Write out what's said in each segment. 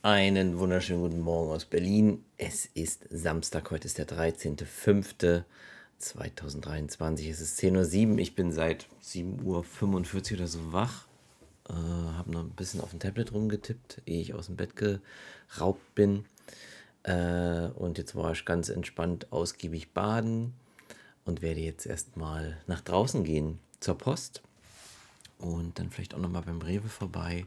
Einen wunderschönen guten Morgen aus Berlin. Es ist Samstag, heute ist der 13.05.2023. Es ist 10.07 Uhr. Ich bin seit 7.45 Uhr oder so wach. Äh, habe noch ein bisschen auf dem Tablet rumgetippt, ehe ich aus dem Bett geraubt bin. Äh, und jetzt war ich ganz entspannt ausgiebig baden und werde jetzt erstmal nach draußen gehen zur Post und dann vielleicht auch nochmal beim Rewe vorbei.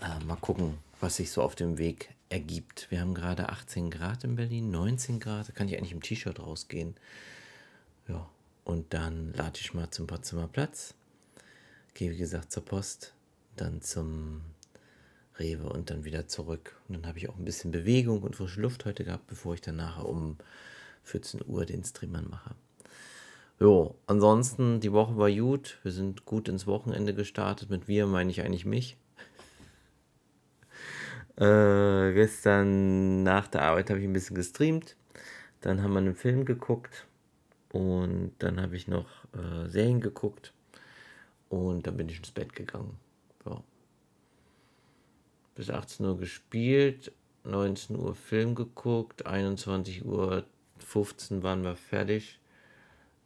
Äh, mal gucken, was sich so auf dem Weg ergibt. Wir haben gerade 18 Grad in Berlin, 19 Grad, da kann ich eigentlich im T-Shirt rausgehen. Ja, und dann lade ich mal zum Potsdamer gehe wie gesagt zur Post, dann zum Rewe und dann wieder zurück. Und dann habe ich auch ein bisschen Bewegung und frische Luft heute gehabt, bevor ich dann nachher um 14 Uhr den Streamern mache. Jo, ansonsten, die Woche war gut. Wir sind gut ins Wochenende gestartet. Mit wir meine ich eigentlich mich. Äh, gestern nach der Arbeit habe ich ein bisschen gestreamt. Dann haben wir einen Film geguckt. Und dann habe ich noch äh, Serien geguckt. Und dann bin ich ins Bett gegangen. Ja. Bis 18 Uhr gespielt, 19 Uhr Film geguckt, 21 Uhr 15 waren wir fertig.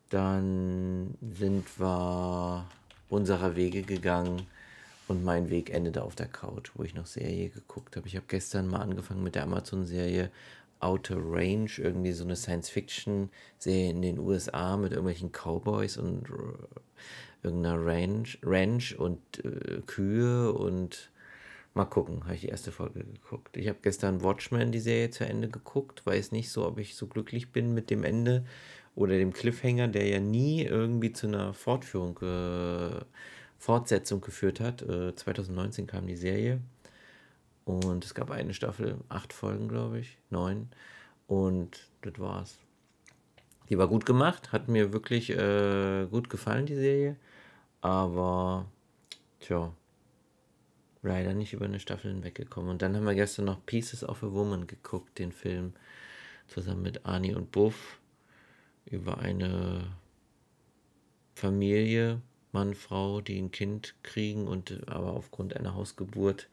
Dann sind wir unserer Wege gegangen und mein Weg endete auf der Couch, wo ich noch Serie geguckt habe. Ich habe gestern mal angefangen mit der Amazon-Serie Outer Range, irgendwie so eine Science-Fiction-Serie in den USA mit irgendwelchen Cowboys und äh, irgendeiner Ranch, Ranch und äh, Kühe und mal gucken, habe ich die erste Folge geguckt. Ich habe gestern Watchmen die Serie zu Ende geguckt, weiß nicht so, ob ich so glücklich bin mit dem Ende oder dem Cliffhanger, der ja nie irgendwie zu einer Fortführung äh, Fortsetzung geführt hat. 2019 äh, kam die Serie und es gab eine Staffel, acht Folgen, glaube ich, neun. Und das war's. Die war gut gemacht, hat mir wirklich äh, gut gefallen, die Serie. Aber, tja, leider nicht über eine Staffel hinweggekommen. Und dann haben wir gestern noch Pieces of a Woman geguckt, den Film, zusammen mit Ani und Buff, über eine Familie, Mann, Frau, die ein Kind kriegen und aber aufgrund einer Hausgeburt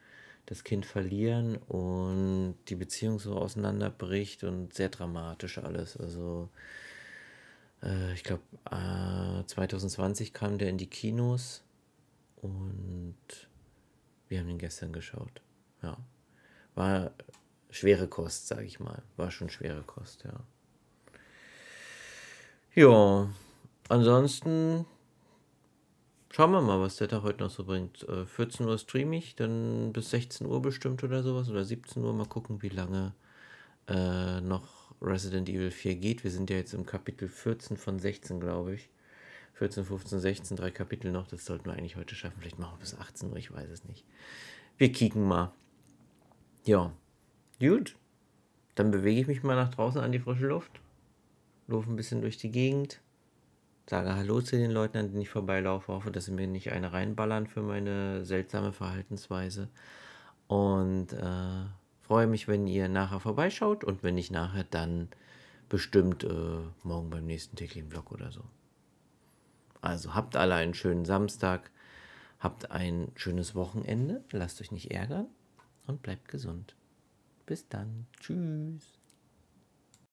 das Kind verlieren und die Beziehung so auseinanderbricht und sehr dramatisch alles. Also äh, ich glaube, äh, 2020 kam der in die Kinos und wir haben ihn gestern geschaut. Ja. War schwere Kost, sage ich mal. War schon schwere Kost, ja. Ja, ansonsten Schauen wir mal, was der Tag heute noch so bringt. 14 äh, Uhr streame ich, dann bis 16 Uhr bestimmt oder sowas oder 17 Uhr. Mal gucken, wie lange äh, noch Resident Evil 4 geht. Wir sind ja jetzt im Kapitel 14 von 16, glaube ich. 14, 15, 16, drei Kapitel noch. Das sollten wir eigentlich heute schaffen. Vielleicht machen wir bis 18 Uhr, ich weiß es nicht. Wir kicken mal. Ja, gut. Dann bewege ich mich mal nach draußen an die frische Luft. Laufe ein bisschen durch die Gegend. Sage Hallo zu den Leuten, an denen ich vorbeilaufe. Hoffe, dass sie mir nicht eine reinballern für meine seltsame Verhaltensweise. Und äh, freue mich, wenn ihr nachher vorbeischaut und wenn nicht nachher, dann bestimmt äh, morgen beim nächsten täglichen Vlog oder so. Also habt alle einen schönen Samstag, habt ein schönes Wochenende, lasst euch nicht ärgern und bleibt gesund. Bis dann. Tschüss.